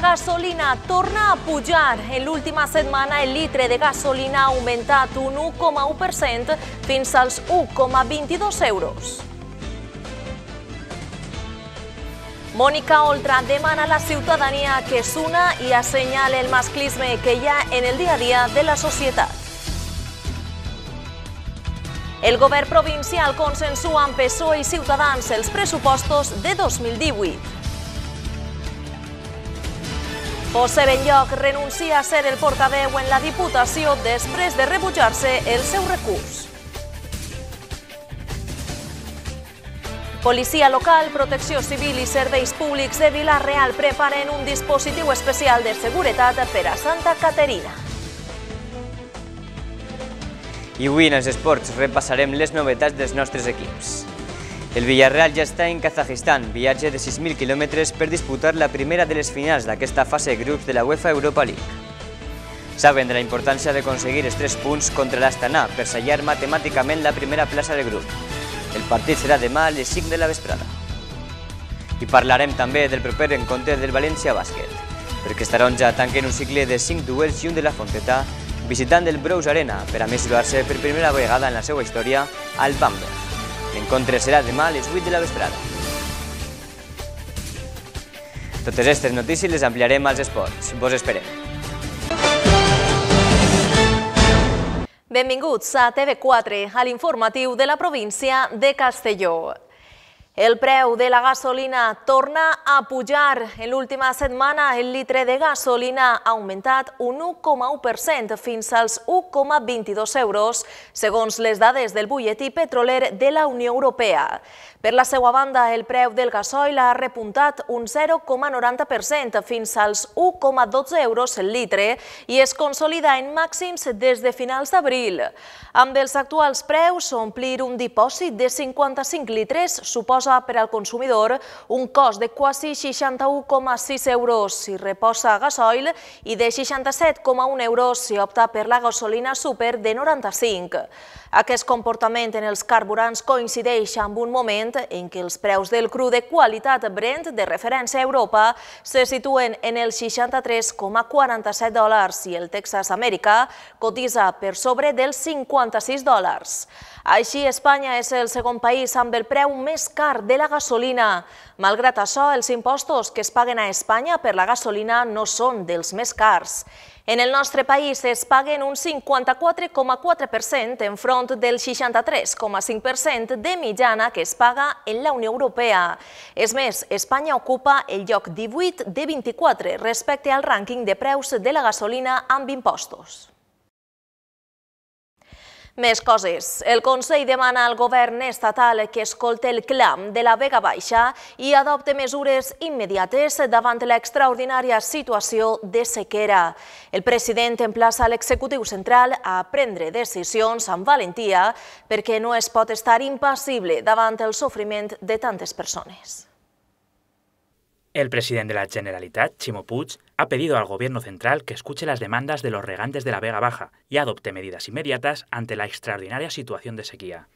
gasolina torna a pujar. En l'última setmana, el litre de gasolina ha augmentat un 1,1% fins als 1,22 euros. Mònica Oltra demana a la ciutadania que s'una i assenyala el masclisme que hi ha en el dia a dia de la societat. El govern provincial consensua amb PSOE i Ciutadans els pressupostos de 2018. José Benlloc renuncia a ser el portaveu en la Diputació després de rebutjar-se el seu recurs. Policia local, Protecció Civil i Serveis Públics de Vilareal preparen un dispositiu especial de seguretat per a Santa Caterina. I avui en els esports repassarem les novetats dels nostres equips. El Villarreal ja està en Kazajistan, viatge de 6.000 quilòmetres per disputar la primera de les finals d'aquesta fase de grups de la UEFA Europa League. Saben de la importància d'aconseguir els 3 punts contra l'Astana per sellar matemàticament la primera plaça de grup. El partit serà demà a les 5 de la vesprada. I parlarem també del proper encontre del València Bàsquet, perquè estarà on ja tanquen un cicle de 5 duels i un de la Fonteta, visitant el Brous Arena per a mesurar-se per primera vegada en la seva història al Bamberg. L'encontre serà demà a les 8 de la vesprada. Totes aquestes notícies les ampliarem als esports. Vos esperem. Benvinguts a TV4, a l'informatiu de la província de Castelló. El preu de la gasolina torna a pujar. En l'última setmana, el litre de gasolina ha augmentat un 1,1% fins als 1,22 euros, segons les dades del butlletí petroler de la Unió Europea. Per la seva banda, el preu del gasoil ha repuntat un 0,90% fins als 1,12 euros el litre i es consolida en màxims des de finals d'abril. Amb els actuals preus, omplir un dipòsit de 55 litres suposa suposa per al consumidor un cost de quasi 61,6 euros si reposa a gasoil i de 67,1 euros si opta per la gasolina super de 95. Aquest comportament en els carburants coincideix amb un moment en què els preus del cru de qualitat Brent de referència a Europa se situen en els 63,47 dòlars i el Texas Amèrica cotitza per sobre dels 56 dòlars. Així, Espanya és el segon país amb el preu més car de la gasolina. Malgrat això, els impostos que es paguen a Espanya per la gasolina no són dels més cars. En el nostre país es paguen un 54,4% enfront del 63,5% de mitjana que es paga en la Unió Europea. És més, Espanya ocupa el lloc 18 de 24 respecte al rànquing de preus de la gasolina amb impostos. Més coses. El Consell demana al govern estatal que escolte el clam de la Vega Baixa i adopte mesures immediates davant l'extraordinària situació de sequera. El president emplaça l'executiu central a prendre decisions amb valentia perquè no es pot estar impassible davant el sofriment de tantes persones. El president de la Generalitat, Ximo Puig, ha pedido al Gobierno central que escuche las demandas de los regantes de la Vega Baja y adopte medidas inmediatas ante la extraordinaria situación de sequía.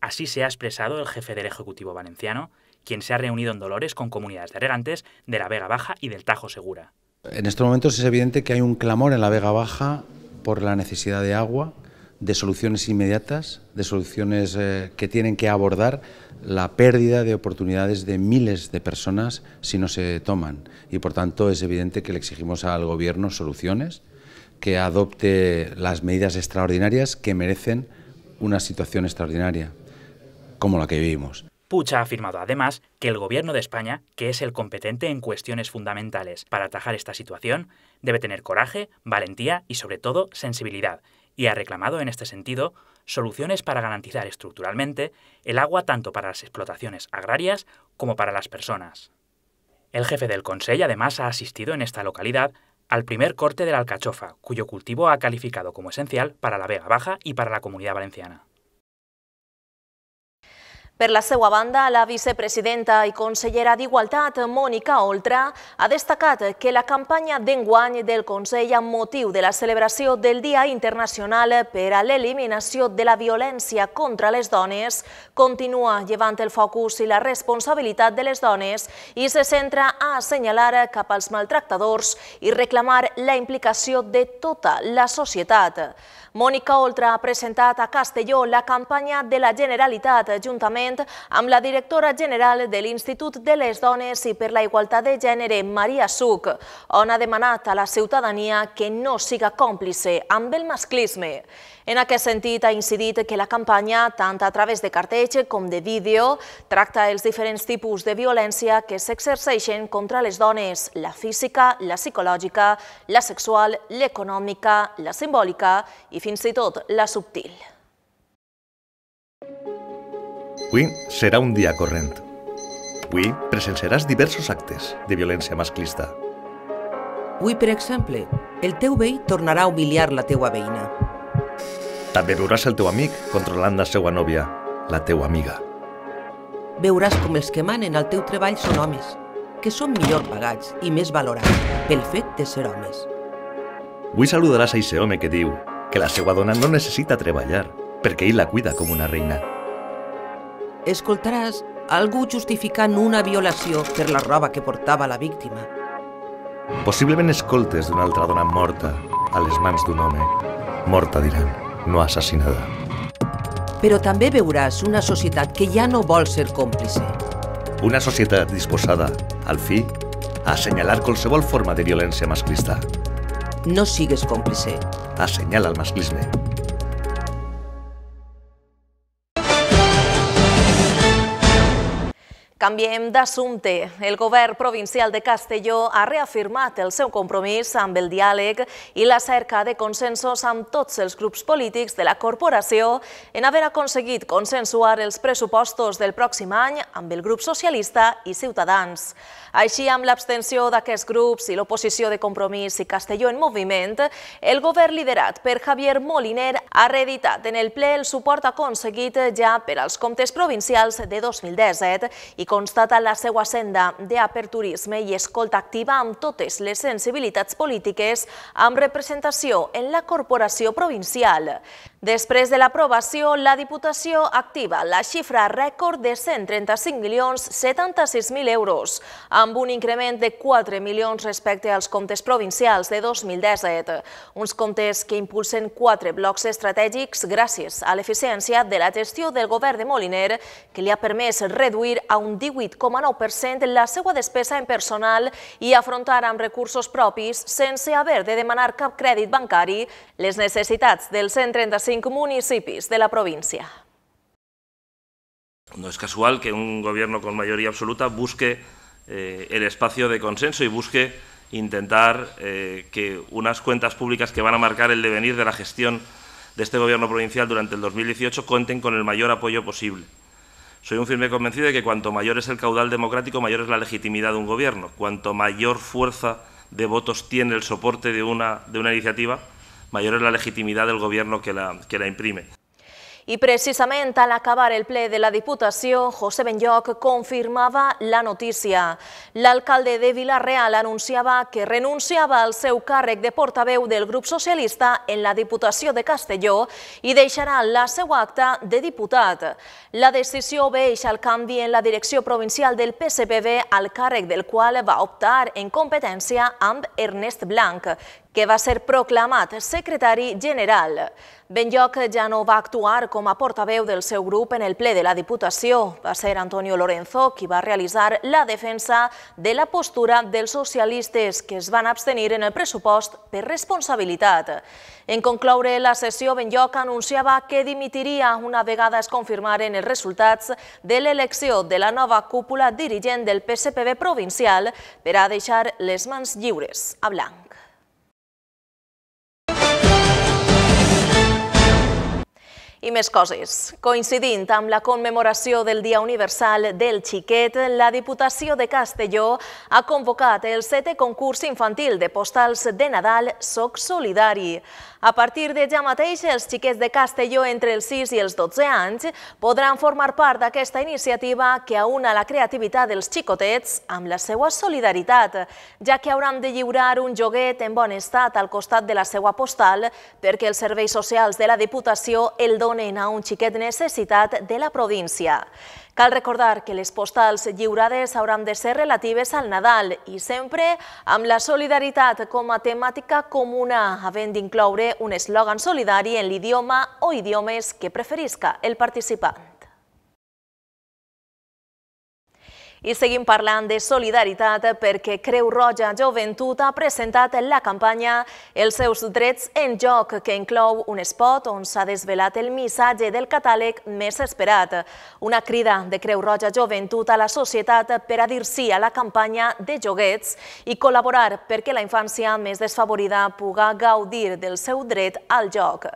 Así se ha expresado el jefe del Ejecutivo valenciano, quien se ha reunido en Dolores con comunidades de regantes de la Vega Baja y del Tajo Segura. En estos momentos es evidente que hay un clamor en la Vega Baja por la necesidad de agua, de soluciones inmediatas, de soluciones eh, que tienen que abordar la pérdida de oportunidades de miles de personas si no se toman. Y por tanto es evidente que le exigimos al Gobierno soluciones, que adopte las medidas extraordinarias que merecen una situación extraordinaria, como la que vivimos. Pucha ha afirmado además que el Gobierno de España, que es el competente en cuestiones fundamentales para atajar esta situación, debe tener coraje, valentía y sobre todo sensibilidad, y ha reclamado en este sentido soluciones para garantizar estructuralmente el agua tanto para las explotaciones agrarias como para las personas. El jefe del Consejo además ha asistido en esta localidad al primer corte de la alcachofa, cuyo cultivo ha calificado como esencial para la Vega Baja y para la comunidad valenciana. Per la seva banda, la vicepresidenta i consellera d'Igualtat, Mònica Oltra, ha destacat que la campanya d'enguany del Consell amb motiu de la celebració del Dia Internacional per a l'eliminació de la violència contra les dones continua llevant el focus i la responsabilitat de les dones i se centra a assenyalar cap als maltractadors i reclamar la implicació de tota la societat. Mònica Oltra ha presentat a Castelló la campanya de la Generalitat juntament amb la directora general de l'Institut de les Dones i per la Igualtat de Gènere, Maria Suc, on ha demanat a la ciutadania que no siga còmplice amb el masclisme. En aquest sentit, ha incidit que la campanya, tant a través de cartells com de vídeo, tracta els diferents tipus de violència que s'exerceixen contra les dones, la física, la psicològica, la sexual, l'econòmica, la simbòlica i fins i tot la subtil. Avui serà un dia corrent. Avui presenciaràs diversos actes de violència masclista. Avui, per exemple, el teu veí tornarà a humiliar la teua veïna. També veuràs el teu amic controlant la seva nòvia, la teua amiga. Veuràs com els que manen al teu treball són homes, que són millor pagats i més valorats pel fet de ser homes. Vull saludaràs a aquest home que diu que la seva dona no necessita treballar perquè ell la cuida com una reina. Escoltaràs algú justificant una violació per la roba que portava la víctima. Possiblement escoltes d'una altra dona morta a les mans d'un home. Morta, diran no assassinada. Però també veuràs una societat que ja no vol ser còmplice. Una societat disposada, al fi, a assenyalar qualsevol forma de violència masclista. No sigues còmplice. Assenyala el masclisme. Canviem d'assumpte. El govern provincial de Castelló ha reafirmat el seu compromís amb el diàleg i la cerca de consensos amb tots els grups polítics de la corporació en haver aconseguit consensuar els pressupostos del pròxim any amb el grup socialista i Ciutadans. Així, amb l'abstenció d'aquests grups i l'oposició de Compromís i Castelló en moviment, el govern liderat per Javier Moliner ha reeditat en el ple el suport aconseguit ja per als comptes provincials de 2017 i constata la seva senda d'aperturisme i escolta activa amb totes les sensibilitats polítiques amb representació en la corporació provincial. Després de l'aprovació, la Diputació activa la xifra rècord de 135.076.000 euros, amb un increment de 4 milions respecte als comptes provincials de 2017, uns comptes que impulsen quatre blocs estratègics gràcies a l'eficiència de la gestió del govern de Moliner, que li ha permès reduir a un 18,9% la seva despesa en personal i afrontar amb recursos propis, sense haver de demanar cap crèdit bancari, les necessitats del 135 En municipios de la provincia. No es casual que un gobierno con mayoría absoluta busque eh, el espacio de consenso y busque intentar eh, que unas cuentas públicas que van a marcar el devenir de la gestión de este Gobierno provincial durante el 2018 cuenten con el mayor apoyo posible. Soy un firme convencido de que cuanto mayor es el caudal democrático, mayor es la legitimidad de un Gobierno. Cuanto mayor fuerza de votos tiene el soporte de una, de una iniciativa, mayor es la legitimidad del gobierno que la, que la imprime. I precisament a l'acabar el ple de la Diputació, José Benlloc confirmava la notícia. L'alcalde de Vilareal anunciava que renunciava al seu càrrec de portaveu del grup socialista en la Diputació de Castelló i deixarà la seva acta de diputat. La decisió veix al canvi en la direcció provincial del PSPB al càrrec del qual va optar en competència amb Ernest Blanc, que va ser proclamat secretari general. Benlloc ja no va actuar com a portaveu del seu grup en el ple de la Diputació. Va ser Antonio Lorenzo qui va realitzar la defensa de la postura dels socialistes que es van abstenir en el pressupost per responsabilitat. En concloure la sessió, Benlloc anunciava que dimitiria una vegada es confirmaren els resultats de l'elecció de la nova cúpula dirigent del PSPB provincial per a deixar les mans lliures a blanc. I més coses. Coincidint amb la commemoració del Dia Universal del Xiquet, la Diputació de Castelló ha convocat el setè concurs infantil de postals de Nadal Soc Solidari. A partir de ja mateix, els xiquets de Castelló entre els 6 i els 12 anys podran formar part d'aquesta iniciativa que aúna la creativitat dels xicotets amb la seva solidaritat, ja que hauran de lliurar un joguet en bon estat al costat de la seva postal perquè els serveis socials de la Diputació el donen a un xiquet necessitat de la província. Cal recordar que les postals lliurades hauran de ser relatives al Nadal i sempre amb la solidaritat com a temàtica comuna, havent d'incloure un eslògan solidari en l'idioma o idiomes que preferisca el participant. I seguim parlant de solidaritat perquè Creu Roja Joventut ha presentat la campanya Els seus drets en joc, que inclou un spot on s'ha desvelat el missatge del catàleg més esperat. Una crida de Creu Roja Joventut a la societat per a dir sí a la campanya de joguets i col·laborar perquè la infància més desfavorida puga gaudir del seu dret al joc.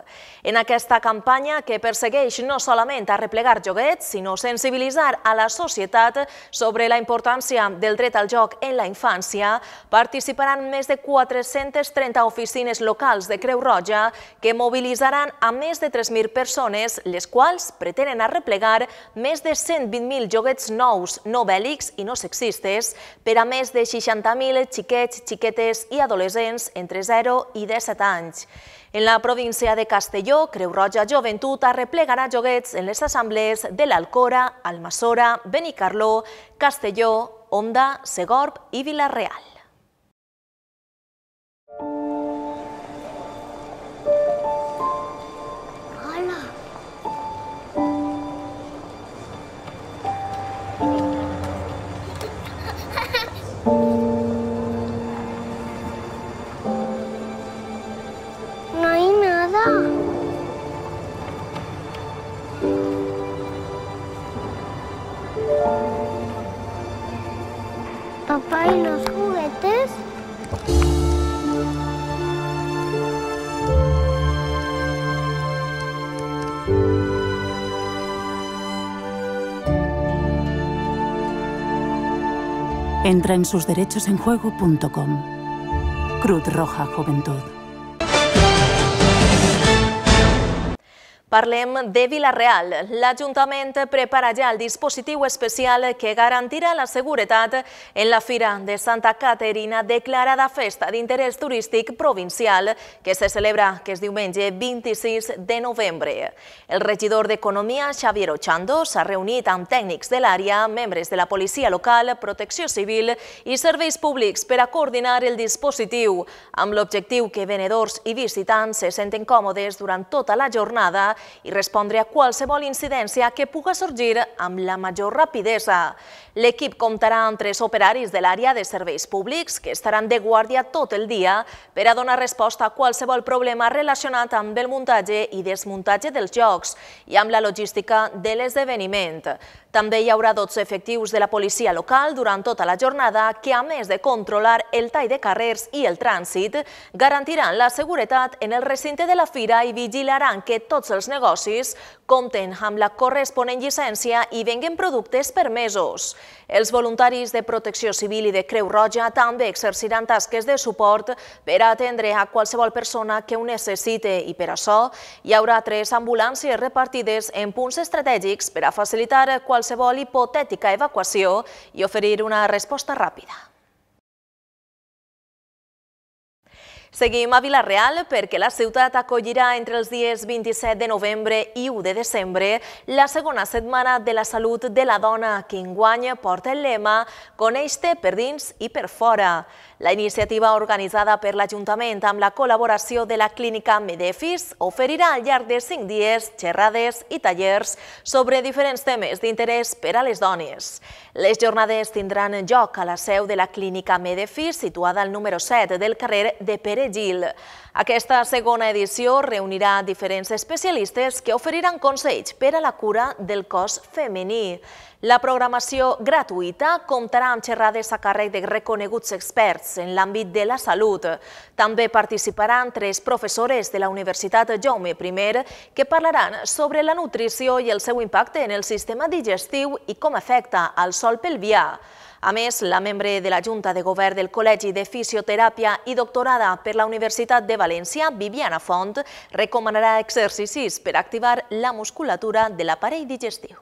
En aquesta campanya, que persegueix no solament arreplegar joguets, sinó sensibilitzar a la societat sobre sobre la importància del dret al joc en la infància, participaran més de 430 oficines locals de Creu Roja que mobilitzaran a més de 3.000 persones, les quals pretenen arreplegar més de 120.000 joguets nous, no bèl·lics i no sexistes, per a més de 60.000 xiquets, xiquetes i adolescents entre 0 i 17 anys. En la província de Castelló, Creu Roja Joventut arreplegarà joguets en les assemblees de l'Alcora, Almassora, Benicarló, Castelló, Onda, Segorp y Villarreal. Entra en susderechosenjuego.com. Cruz Roja Juventud. Parlem de Vilareal. L'Ajuntament prepara ja el dispositiu especial que garantirà la seguretat en la Fira de Santa Caterina, declarada Festa d'Interès Turístic Provincial, que se celebra aquest diumenge 26 de novembre. El regidor d'Economia, Xavier Ochando, s'ha reunit amb tècnics de l'àrea, membres de la policia local, protecció civil i serveis públics per a coordinar el dispositiu, amb l'objectiu que venedors i visitants se senten còmodes durant tota la jornada i respondre a qualsevol incidència que puga sorgir amb la major rapidesa. L'equip comptarà amb tres operaris de l'àrea de serveis públics que estaran de guàrdia tot el dia per a donar resposta a qualsevol problema relacionat amb el muntatge i desmuntatge dels jocs i amb la logística de l'esdeveniment. També hi haurà 12 efectius de la policia local durant tota la jornada que, a més de controlar el tall de carrers i el trànsit, garantiran la seguretat en el recinte de la fira i vigilaran que tots els negocis compten amb la corresponent llicència i venguen productes permesos. Els voluntaris de Protecció Civil i de Creu Roja també exerciran tasques de suport per a atendre a qualsevol persona que ho necessite i per això hi haurà tres ambulàncies repartides en punts estratègics per a facilitar qualsevol hipotètica evacuació i oferir una resposta ràpida. Seguim a Vilareal perquè la ciutat acollirà entre els dies 27 de novembre i 1 de desembre la segona setmana de la salut de la dona que enguany porta el lema Coneix-te per dins i per fora. La iniciativa organitzada per l'Ajuntament amb la col·laboració de la clínica Medefis oferirà al llarg de cinc dies xerrades i tallers sobre diferents temes d'interès per a les dones. Les jornades tindran lloc a la seu de la clínica Medefis situada al número 7 del carrer de Pere de Gil. Aquesta segona edició reunirà diferents especialistes que oferiran consells per a la cura del cos femení. La programació gratuïta comptarà amb xerrades a càrrec de reconeguts experts en l'àmbit de la salut. També participaran tres professores de la Universitat Jaume I que parlaran sobre la nutrició i el seu impacte en el sistema digestiu i com afecta al sol pelvià. A més, la membre de la Junta de Govern del Col·legi de Fisioteràpia i doctorada per la Universitat de València, Viviana Font, recomanarà exercicis per activar la musculatura de l'aparell digestiu.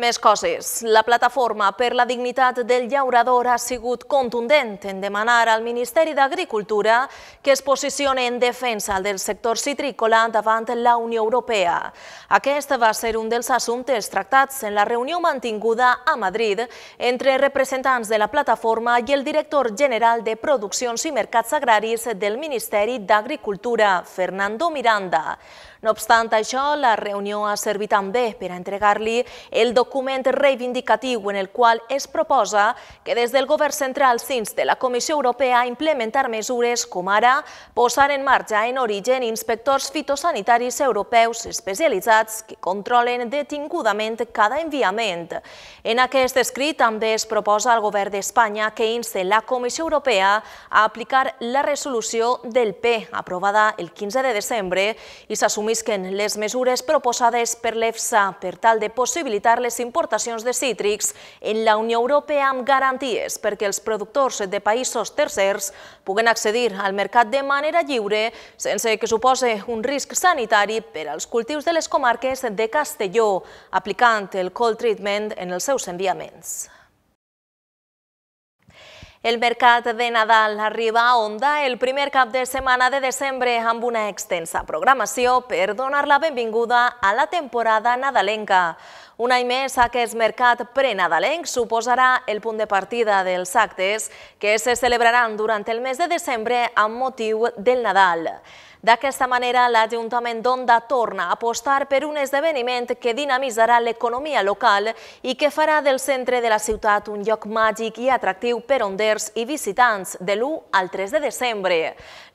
Més coses. La plataforma per la dignitat del llaurador ha sigut contundent en demanar al Ministeri d'Agricultura que es posicione en defensa del sector citrícola davant la Unió Europea. Aquest va ser un dels assumptes tractats en la reunió mantinguda a Madrid entre representants de la plataforma i el director general de Produccions i Mercats Agraris del Ministeri d'Agricultura, Fernando Miranda. No obstant això, la reunió ha servit també per a entregar-li el document reivindicatiu en el qual es proposa que des del govern central fins de la Comissió Europea implementar mesures com ara posar en marxa en origen inspectors fitosanitaris europeus especialitzats que controlen detingudament cada enviament. En aquest escrit també es proposa al govern d'Espanya que inste la Comissió Europea a aplicar la resolució del P aprovada el 15 de desembre i s'assumir assumisquen les mesures proposades per l'EFSA per tal de possibilitar les importacions de cítrics en la Unió Europea amb garanties perquè els productors de països tercers puguen accedir al mercat de manera lliure sense que supose un risc sanitari per als cultius de les comarques de Castelló, aplicant el cold treatment en els seus enviaments. El mercat de Nadal arriba a Onda el primer cap de setmana de desembre amb una extensa programació per donar la benvinguda a la temporada nadalenca. Un any més, aquest mercat prenadalenc suposarà el punt de partida dels actes que se celebraran durant el mes de desembre amb motiu del Nadal. D'aquesta manera, l'Ajuntament d'Onda torna a apostar per un esdeveniment que dinamitzarà l'economia local i que farà del centre de la ciutat un lloc màgic i atractiu per onders i visitants de l'1 al 3 de desembre.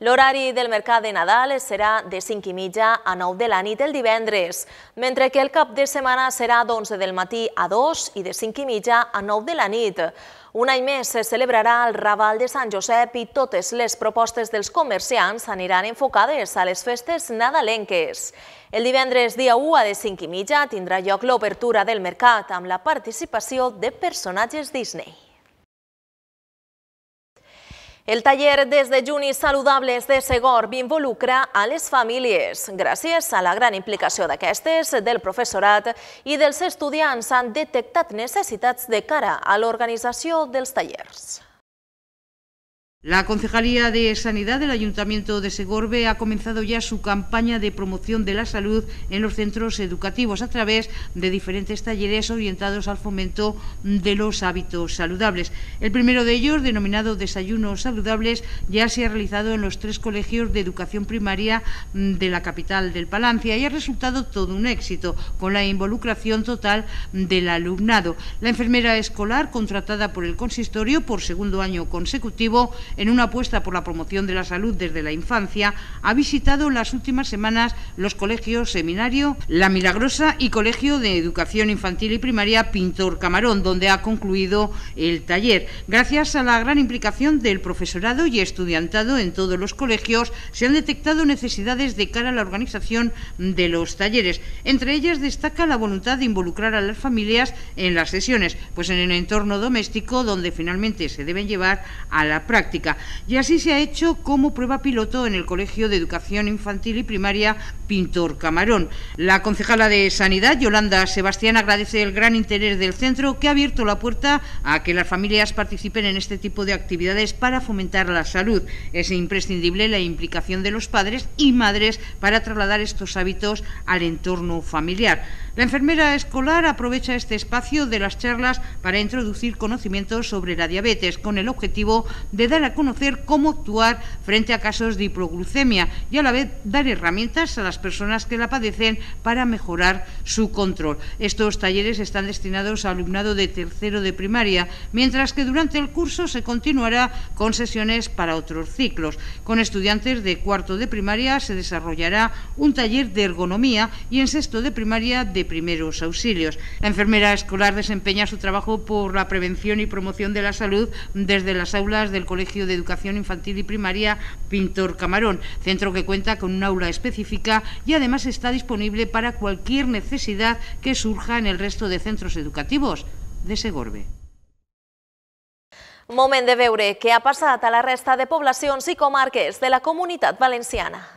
L'horari del mercat de Nadal serà de 5 i mitja a 9 de la nit el divendres, mentre que el cap de setmana serà d'11 11 del matí a 2 i de 5 i mitja a 9 de la nit. Un any més se celebrarà el Raval de Sant Josep i totes les propostes dels comerciants aniran enfocades a les festes nadalenques. El divendres dia 1 a de 5 i mitja tindrà lloc l'obertura del mercat amb la participació de personatges Disney. El taller Desde juny Saludables de Segor involucra a les famílies. Gràcies a la gran implicació d'aquestes, del professorat i dels estudiants han detectat necessitats de cara a l'organització dels tallers. La Concejalía de Sanidad del Ayuntamiento de Segorbe ha comenzado ya su campaña de promoción de la salud en los centros educativos a través de diferentes talleres orientados al fomento de los hábitos saludables. El primero de ellos, denominado Desayunos Saludables, ya se ha realizado en los tres colegios de educación primaria de la capital del Palancia y ha resultado todo un éxito con la involucración total del alumnado. La enfermera escolar, contratada por el consistorio por segundo año consecutivo, en una apuesta por la promoción de la salud desde la infancia, ha visitado en las últimas semanas los colegios Seminario La Milagrosa y Colegio de Educación Infantil y Primaria Pintor Camarón, donde ha concluido el taller. Gracias a la gran implicación del profesorado y estudiantado en todos los colegios, se han detectado necesidades de cara a la organización de los talleres. Entre ellas destaca la voluntad de involucrar a las familias en las sesiones, pues en el entorno doméstico donde finalmente se deben llevar a la práctica. Y así se ha hecho como prueba piloto en el Colegio de Educación Infantil y Primaria Pintor Camarón. La concejala de Sanidad, Yolanda Sebastián, agradece el gran interés del centro que ha abierto la puerta a que las familias participen en este tipo de actividades para fomentar la salud. Es imprescindible la implicación de los padres y madres para trasladar estos hábitos al entorno familiar. La enfermera escolar aprovecha este espacio de las charlas para introducir conocimientos sobre la diabetes con el objetivo de dar a conocer cómo actuar frente a casos de hipoglucemia y a la vez dar herramientas a las personas que la padecen para mejorar su control. Estos talleres están destinados a alumnado de tercero de primaria, mientras que durante el curso se continuará con sesiones para otros ciclos. Con estudiantes de cuarto de primaria se desarrollará un taller de ergonomía y en sexto de primaria de primeros auxilios. La enfermera escolar desempeña su trabajo por la prevención y promoción de la salud desde las aulas del Colegio de Educación Infantil y Primaria Pintor Camarón, centro que cuenta con un aula específica y además está disponible para cualquier necesidad que surja en el resto de centros educativos de Segorbe. Moment de beure que ha pasado a la resta de poblacions i comarques de la comunitat valenciana.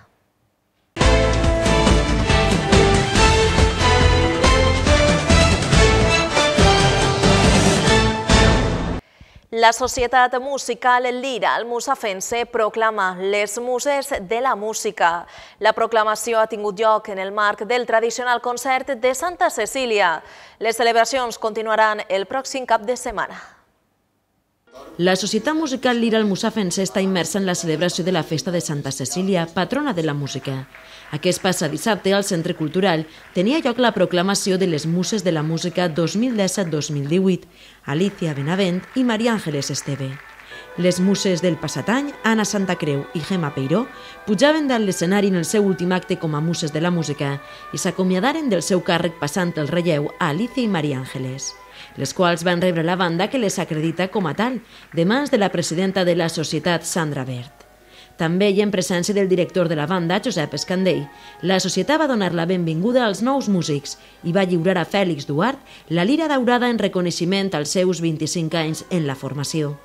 La Societat Musical Lira al Musafense proclama les muses de la música. La proclamació ha tingut lloc en el marc del tradicional concert de Santa Cecília. Les celebracions continuaran el pròxim cap de setmana. La Societat Musical Lira al Musafense està immersa en la celebració de la festa de Santa Cecília, patrona de la música. Aquest passat dissabte, al Centre Cultural, tenia lloc la proclamació de les Muses de la Música 2017-2018, Alicia Benavent i Maria Àngeles Esteve. Les muses del passat any, Anna Santa Creu i Gemma Peiró, pujaven dalt l'escenari en el seu últim acte com a muses de la música i s'acomiadaren del seu càrrec passant el relleu a Alicia i Maria Àngeles les quals van rebre la banda que les acredita com a tal, de mans de la presidenta de la societat, Sandra Bert. També hi ha presència del director de la banda, Josep Escandell. La societat va donar la benvinguda als nous músics i va lliurar a Fèlix Duart la lira daurada en reconeixement als seus 25 anys en la formació.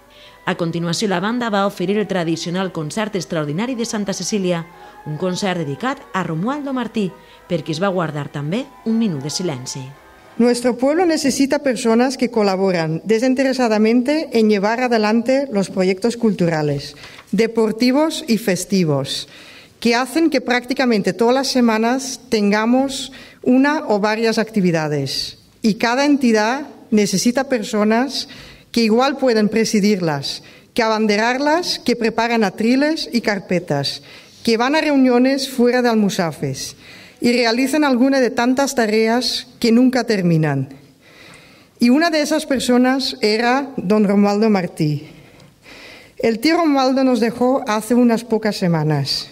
A continuació, la banda va oferir el tradicional concert extraordinari de Santa Cecília, un concert dedicat a Romualdo Martí, perquè es va guardar també un minut de silenci. Nuestro pueblo necesita personas que colaboran desinteresadamente en llevar adelante los proyectos culturales, deportivos y festivos, que hacen que prácticamente todas las semanas tengamos una o varias actividades. Y cada entidad necesita personas que igual pueden presidirlas, que abanderarlas, que preparan atriles y carpetas, que van a reuniones fuera de almusafes y realizan alguna de tantas tareas que nunca terminan. Y una de esas personas era don Romualdo Martí. El tío Romualdo nos dejó hace unas pocas semanas.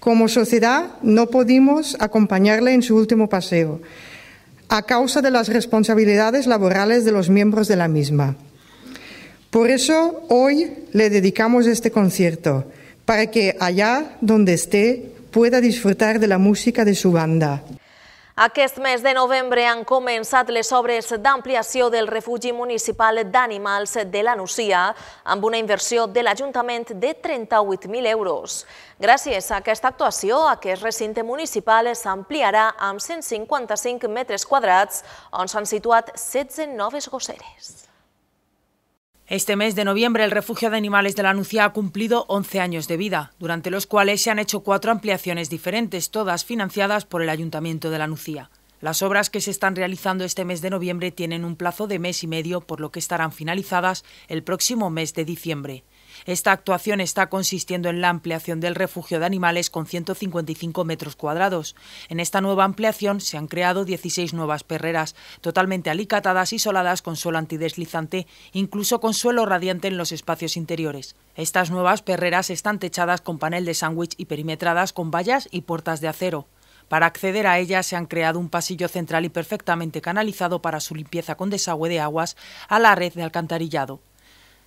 Como sociedad no pudimos acompañarle en su último paseo a causa de las responsabilidades laborales de los miembros de la misma. Por eso hoy le dedicamos este concierto, para que allá donde esté pueda disfrutar de la música de su banda. Aquest mes de novembre han començat les obres d'ampliació del refugi municipal d'animals de la Nucía amb una inversió de l'Ajuntament de 38.000 euros. Gràcies a aquesta actuació, aquest recinte municipal s'ampliarà amb 155 metres quadrats, on s'han situat 16 noves gosseres. Este mes de noviembre, el Refugio de Animales de la Nucía ha cumplido 11 años de vida, durante los cuales se han hecho cuatro ampliaciones diferentes, todas financiadas por el Ayuntamiento de la Nucía. Las obras que se están realizando este mes de noviembre tienen un plazo de mes y medio, por lo que estarán finalizadas el próximo mes de diciembre. Esta actuación está consistiendo en la ampliación del refugio de animales con 155 metros cuadrados. En esta nueva ampliación se han creado 16 nuevas perreras, totalmente alicatadas y soladas con suelo antideslizante, incluso con suelo radiante en los espacios interiores. Estas nuevas perreras están techadas con panel de sándwich y perimetradas con vallas y puertas de acero. Para acceder a ellas se han creado un pasillo central y perfectamente canalizado para su limpieza con desagüe de aguas a la red de alcantarillado.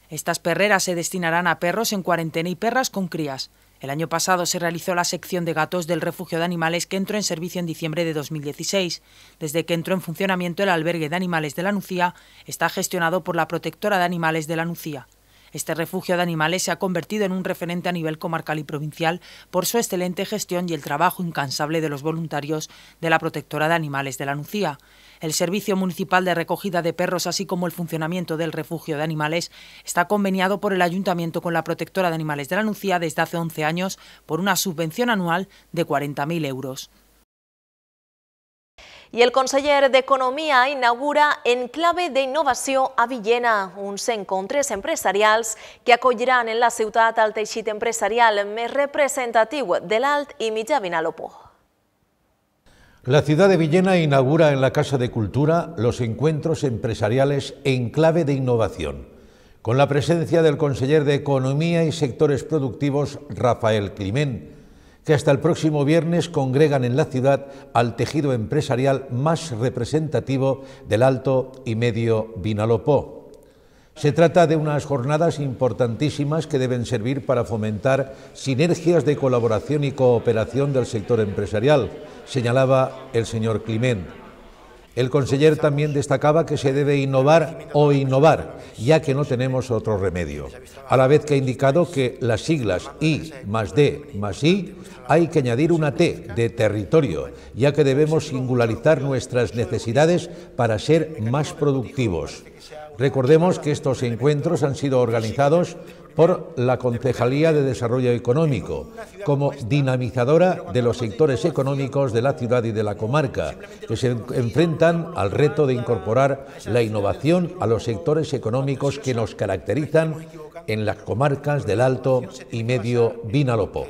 Estas perreras se destinarán a perros en cuarentena y perras con crías. El año pasado se realizó la sección de gatos del refugio de animales que entró en servicio en diciembre de 2016. Desde que entró en funcionamiento el albergue de animales de la Nucía, está gestionado por la protectora de animales de la Nucía. Este refugio de animales se ha convertido en un referente a nivel comarcal y provincial por su excelente gestión y el trabajo incansable de los voluntarios de la Protectora de Animales de la Nucía. El Servicio Municipal de Recogida de Perros, así como el funcionamiento del Refugio de Animales, está conveniado por el Ayuntamiento con la Protectora de Animales de la Nucía desde hace 11 años por una subvención anual de 40.000 euros. Y el de Economía inaugura Enclave Innovación a Villena, unos encontres empresariales que acogerán en la ciudad al teixit empresarial más representativo del Alt y Milla Vinalopó. La ciudad de Villena inaugura en la Casa de Cultura los encuentros empresariales Enclave de Innovación, con la presencia del conseller de Economía y Sectores Productivos, Rafael Climent, que hasta el próximo viernes congregan en la ciudad al tejido empresarial más representativo del Alto y Medio Vinalopó. Se trata de unas jornadas importantísimas que deben servir para fomentar sinergias de colaboración y cooperación del sector empresarial, señalaba el señor Climent. El conseller también destacaba que se debe innovar o innovar, ya que no tenemos otro remedio, a la vez que ha indicado que las siglas I más D más I hay que añadir una T de territorio, ya que debemos singularizar nuestras necesidades para ser más productivos. Recordemos que estos encuentros han sido organizados por la Concejalía de Desarrollo Económico como dinamizadora de los sectores económicos de la ciudad y de la comarca, que se enfrentan al reto de incorporar la innovación a los sectores económicos que nos caracterizan en las comarcas del Alto y Medio Vinalopó.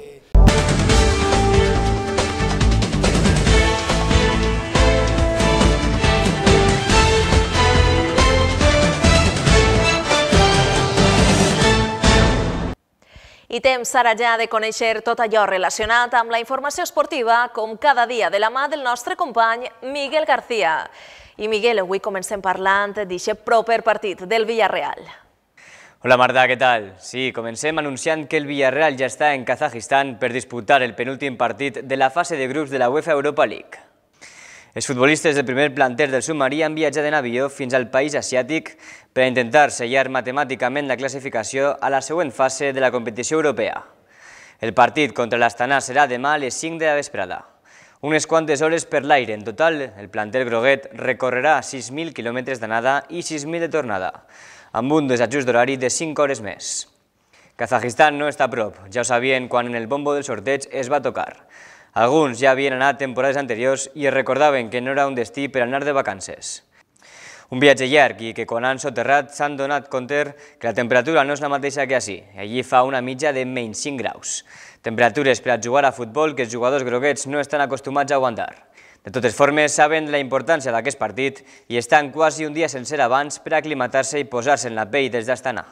I temps ara ja de conèixer tot allò relacionat amb la informació esportiva, com cada dia de la mà del nostre company Miguel García. I Miguel, avui comencem parlant d'aquest proper partit del Villarreal. Hola Marta, què tal? Sí, comencem anunciant que el Villarreal ja està en Kazajistan per disputar el penúltim partit de la fase de grups de la UEFA Europa League. Els futbolistes del primer planter del submarí han viatjat en avió fins al país asiàtic per a intentar sellar matemàticament la classificació a la següent fase de la competició europea. El partit contra l'Astana serà demà a les 5 de la vesprada. Unes quantes hores per l'aire. En total, el planter groguet recorrerà 6.000 quilòmetres d'anada i 6.000 de tornada, amb un desajust d'horari de 5 hores més. Kazajistan no està a prop, ja ho sabien quan en el bombo del sorteig es va tocar. Alguns ja havien anat temporades anteriors i es recordaven que no era un destí per anar de vacances. Un viatge llarg i que quan han soterrat s'han donat compte que la temperatura no és la mateixa que així. Allí fa una mitja de menys 5 graus. Temperatures per a jugar a futbol que els jugadors groguets no estan acostumats a aguantar. De totes formes, saben la importància d'aquest partit i estan quasi un dia sencer abans per aclimatar-se i posar-se en la pell des d'estanar.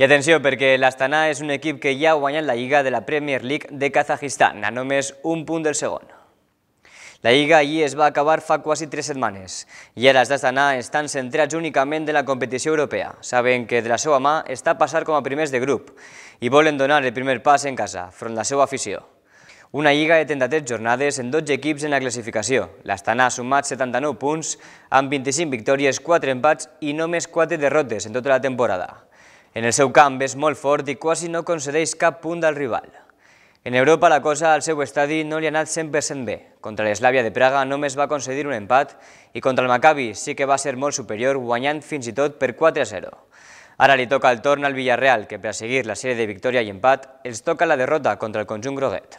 I atenció, perquè l'Astana és un equip que ja ha guanyat la Lliga de la Premier League de Kazajistan, a només un punt del segon. La Lliga allí es va acabar fa quasi tres setmanes i ara els d'Astana estan centrats únicament en la competició europea. Saben que de la seva mà està passar com a primers de grup i volen donar el primer pas en casa, front la seva afició. Una lliga de 33 jornades en 12 equips en la classificació. L'Astana ha sumat 79 punts, amb 25 victòries, 4 empats i només 4 derrotes en tota la temporada. En el seu camp és molt fort i quasi no concedeix cap punt al rival. En Europa la cosa al seu estadi no li ha anat 100% bé. Contra l'Eslàvia de Praga només va concedir un empat i contra el Maccabi sí que va ser molt superior, guanyant fins i tot per 4-0. Ara li toca el torn al Villarreal, que per a seguir la sèrie de victòria i empat els toca la derrota contra el conjunt groguet.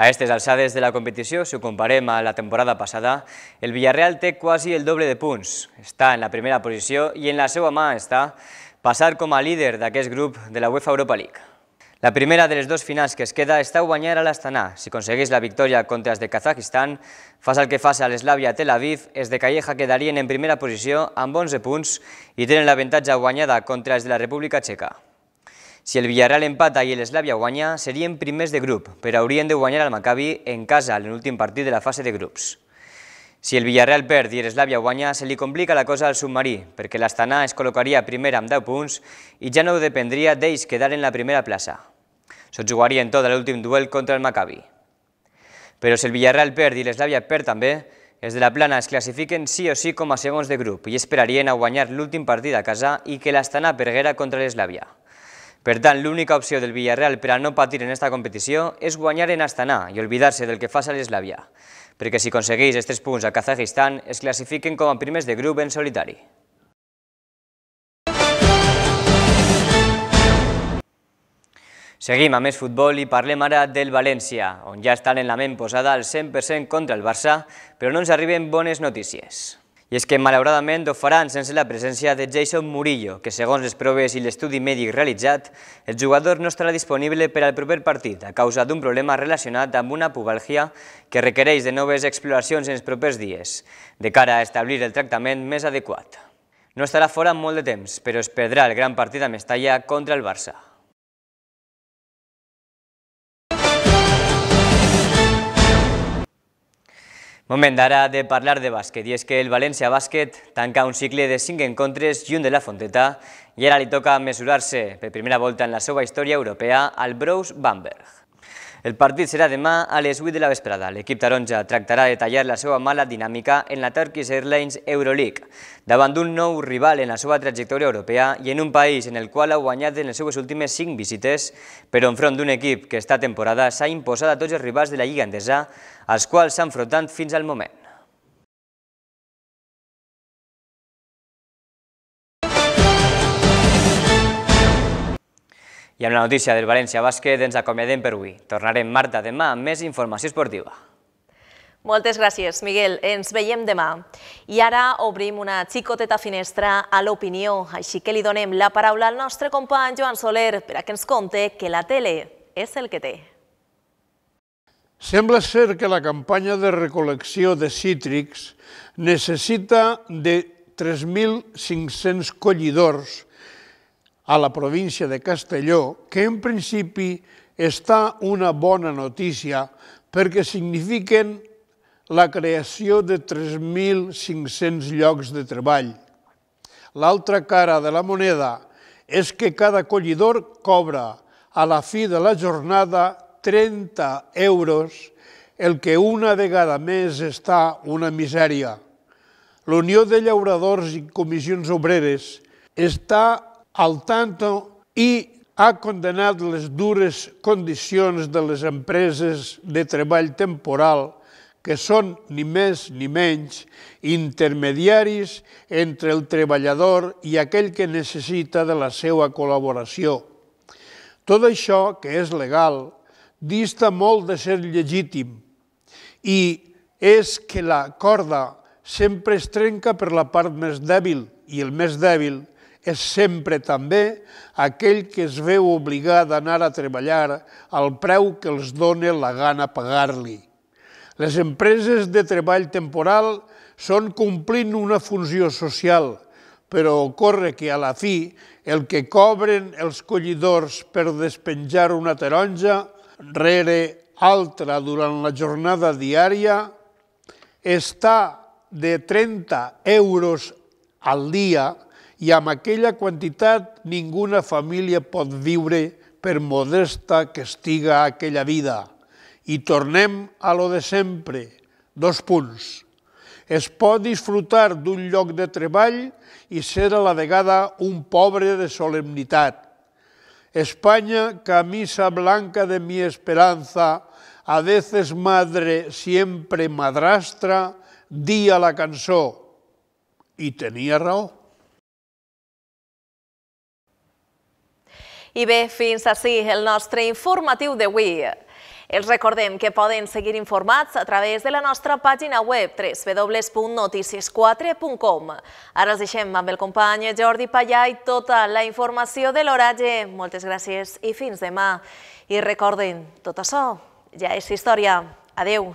A aquestes alçades de la competició, si ho comparem a la temporada passada, el Villarreal té quasi el doble de punts. Està en la primera posició i en la seva mà està passar com a líder d'aquest grup de la UEFA Europa League. La primera de les dues finals que es queda està guanyar a l'Astana. Si aconsegueix la victòria contra els de Kazajistan, fas el que fas a l'Eslàvia Tel Aviv, els de Calleja quedarien en primera posició amb 11 punts i tenen l'avantatge guanyada contra els de la República Txeca. Si el Villarreal empata i l'Eslàvia guanya, serien primers de grup, però haurien de guanyar al Maccabi en casa en l'últim partit de la fase de grups. Si el Villarreal perd i l'Eslàvia guanya, se li complica la cosa al submarí, perquè l'Astana es col·locaria primera amb 10 punts i ja no dependria d'ells quedar en la primera plaça. S'ho jugarien tot l'últim duel contra el Maccabi. Però si el Villarreal perd i l'Eslàvia perd també, els de la plana es classifiquen sí o sí com a segons de grup i esperarien a guanyar l'últim partit a casa i que l'Astana perguera contra l'Eslàvia. Per tant, l'única opció del Villarreal per a no patir en esta competició és guanyar en Astana i oblidar-se del que fa l'Eslàvia, perquè si aconsegueix els tres punts a Kazajistan es classifiquen com a primers de grup en solitari. Seguim amb més futbol i parlem ara del València, on ja estan en la ment posada al 100% contra el Barça, però no ens arriben bones notícies. I és que, malauradament, ho faran sense la presència de Jason Murillo, que segons les proves i l'estudi mèdic realitzat, el jugador no estarà disponible per al proper partit a causa d'un problema relacionat amb una pubalgia que requereix de noves exploracions en els propers dies, de cara a establir el tractament més adequat. No estarà fora molt de temps, però es perdrà el gran partit a Mestalla contra el Barça. Moment ara de parlar de bàsquet, i és que el València Bàsquet tanca un cicle de 5 encontres i un de la Fonteta, i ara li toca mesurar-se per primera volta en la seva història europea al Brous Bamberg. El partit serà demà a les 8 de la vesprada. L'equip taronja tractarà de tallar la seva mala dinàmica en la Turkish Airlines Euroleague, davant d'un nou rival en la seva trajectòria europea i en un país en el qual ha guanyat en les seves últimes 5 visites, però enfront d'un equip que esta temporada s'ha imposat a tots els rivals de la Lliga Endesa, als quals s'han frotat fins al moment. I amb la notícia del València Bàsquet ens acomiadem per avui. Tornarem Marta demà amb més informació esportiva. Moltes gràcies, Miguel. Ens veiem demà. I ara obrim una xicoteta finestra a l'opinió, així que li donem la paraula al nostre company Joan Soler per a que ens conte que la tele és el que té. Sembla ser que la campanya de recol·lecció de cítrics necessita de 3.500 collidors a la província de Castelló, que en principi està una bona notícia perquè signifiquen la creació de 3.500 llocs de treball. L'altra cara de la moneda és que cada collidor cobra a la fi de la jornada 30 euros, el que una vegada més està una misèria. L'Unió de Llauradors i Comissions Obreres està al tanto i ha condenat les dures condicions de les empreses de treball temporal que són ni més ni menys intermediaris entre el treballador i aquell que necessita de la seva col·laboració. Tot això, que és legal, dista molt de ser legítim i és que la corda sempre es trenca per la part més dèbil i el més dèbil – és sempre també aquell que es veu obligat a anar a treballar al preu que els dona la gana pagar-li. Les empreses de treball temporal són complint una funció social, però ocorre que a la fi el que cobren els collidors per despenjar una taronja rere altra durant la jornada diària està de 30 euros al dia i amb aquella quantitat ninguna família pot viure per modesta que estiga aquella vida. I tornem a lo de sempre. Dos punts. Es pot disfrutar d'un lloc de treball i ser a la vegada un pobre de solemnitat. Espanya, camisa blanca de mi esperanza, a veces madre, siempre madrastra, dia la cançó. I tenia raó. I bé, fins ací el nostre informatiu d'avui. Els recordem que poden seguir informats a través de la nostra pàgina web www.noticies4.com. Ara els deixem amb el company Jordi Pallà i tota la informació de l'horatge. Moltes gràcies i fins demà. I recorden, tot això ja és història. Adeu.